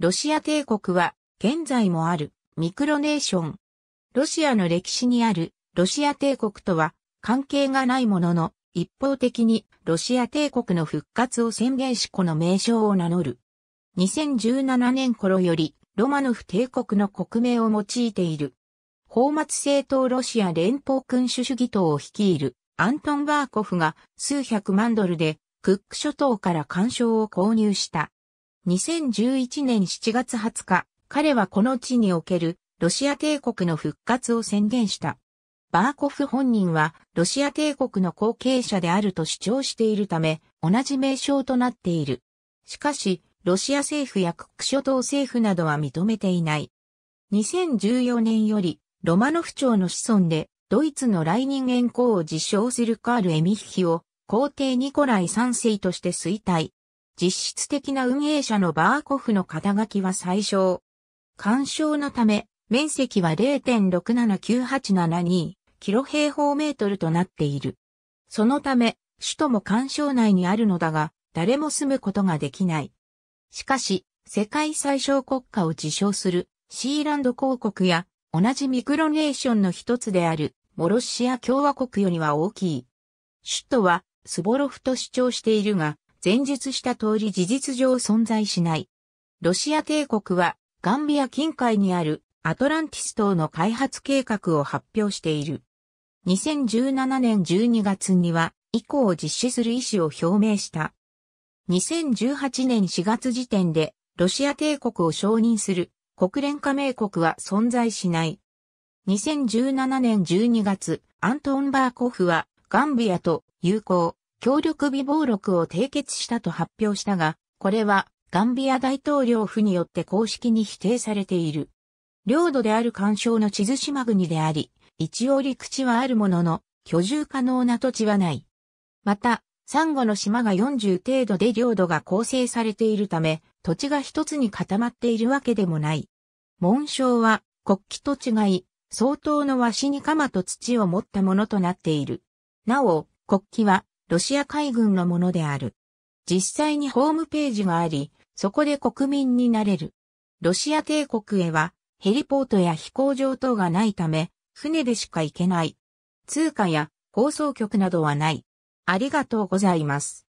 ロシア帝国は現在もあるミクロネーション。ロシアの歴史にあるロシア帝国とは関係がないものの一方的にロシア帝国の復活を宣言しこの名称を名乗る。2017年頃よりロマノフ帝国の国名を用いている。放末政党ロシア連邦君主主義党を率いるアントン・バーコフが数百万ドルでクック諸島から干渉を購入した。2011年7月20日、彼はこの地におけるロシア帝国の復活を宣言した。バーコフ本人はロシア帝国の後継者であると主張しているため、同じ名称となっている。しかし、ロシア政府やクック諸島政府などは認めていない。2014年より、ロマノフ朝の子孫で、ドイツの来人元寇を自称するカール・エミヒヒを、皇帝ニコライ三世として衰退。実質的な運営者のバーコフの肩書きは最小。干渉のため、面積は0.679872キロ平方メートルとなっている。そのため、首都も干渉内にあるのだが、誰も住むことができない。しかし、世界最小国家を自称するシーランド公国や同じミクロネーションの一つであるモロシア共和国よりは大きい。首都はスボロフと主張しているが、前述した通り事実上存在しない。ロシア帝国はガンビア近海にあるアトランティス島の開発計画を発表している。2017年12月には以降を実施する意思を表明した。2018年4月時点でロシア帝国を承認する国連加盟国は存在しない。2017年12月、アントン・バーコフはガンビアと友好協力備忘録を締結したと発表したが、これはガンビア大統領府によって公式に否定されている。領土である干渉の地図島国であり、一応陸地はあるものの、居住可能な土地はない。また、サンゴの島が40程度で領土が構成されているため、土地が一つに固まっているわけでもない。紋章は国旗と違い、相当の和紙に鎌と土を持ったものとなっている。なお、国旗はロシア海軍のものである。実際にホームページがあり、そこで国民になれる。ロシア帝国へは、ヘリポートや飛行場等がないため、船でしか行けない。通貨や放送局などはない。ありがとうございます。